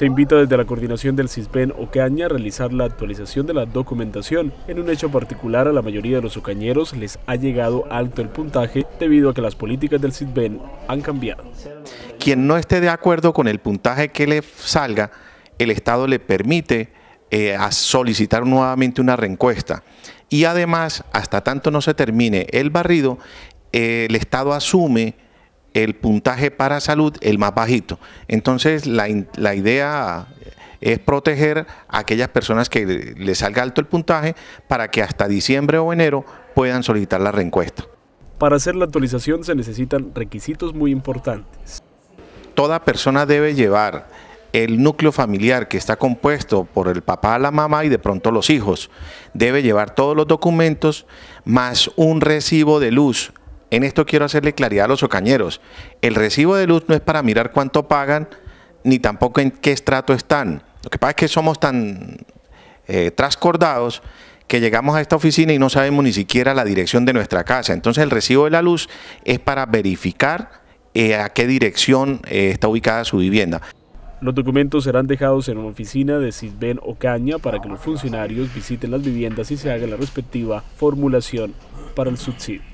Se invita desde la coordinación del CISBEN Ocaña a realizar la actualización de la documentación. En un hecho particular, a la mayoría de los ocañeros les ha llegado alto el puntaje debido a que las políticas del CISBEN han cambiado. Quien no esté de acuerdo con el puntaje que le salga, el Estado le permite eh, a solicitar nuevamente una reencuesta. Y además, hasta tanto no se termine el barrido, eh, el Estado asume el puntaje para salud el más bajito. Entonces la, idea es proteger a aquellas personas que les salga alto el puntaje para que hasta diciembre o enero puedan solicitar la reencuesta. Para hacer la actualización se necesitan requisitos muy importantes. Toda persona debe llevar el núcleo familiar que está compuesto por el papá, la mamá y de pronto los hijos. Debe llevar todos los documentos más un recibo de luz en esto quiero hacerle claridad a los ocañeros. El recibo de luz no es para mirar cuánto pagan, ni tampoco en qué estrato están. Lo que pasa es que somos tan eh, trascordados que llegamos a esta oficina y no sabemos ni siquiera la dirección de nuestra casa. Entonces el recibo de la luz es para verificar eh, a qué dirección eh, está ubicada su vivienda. Los documentos serán dejados en una oficina de Cisben Ocaña para que los funcionarios visiten las viviendas y se haga la respectiva formulación para el subsidio.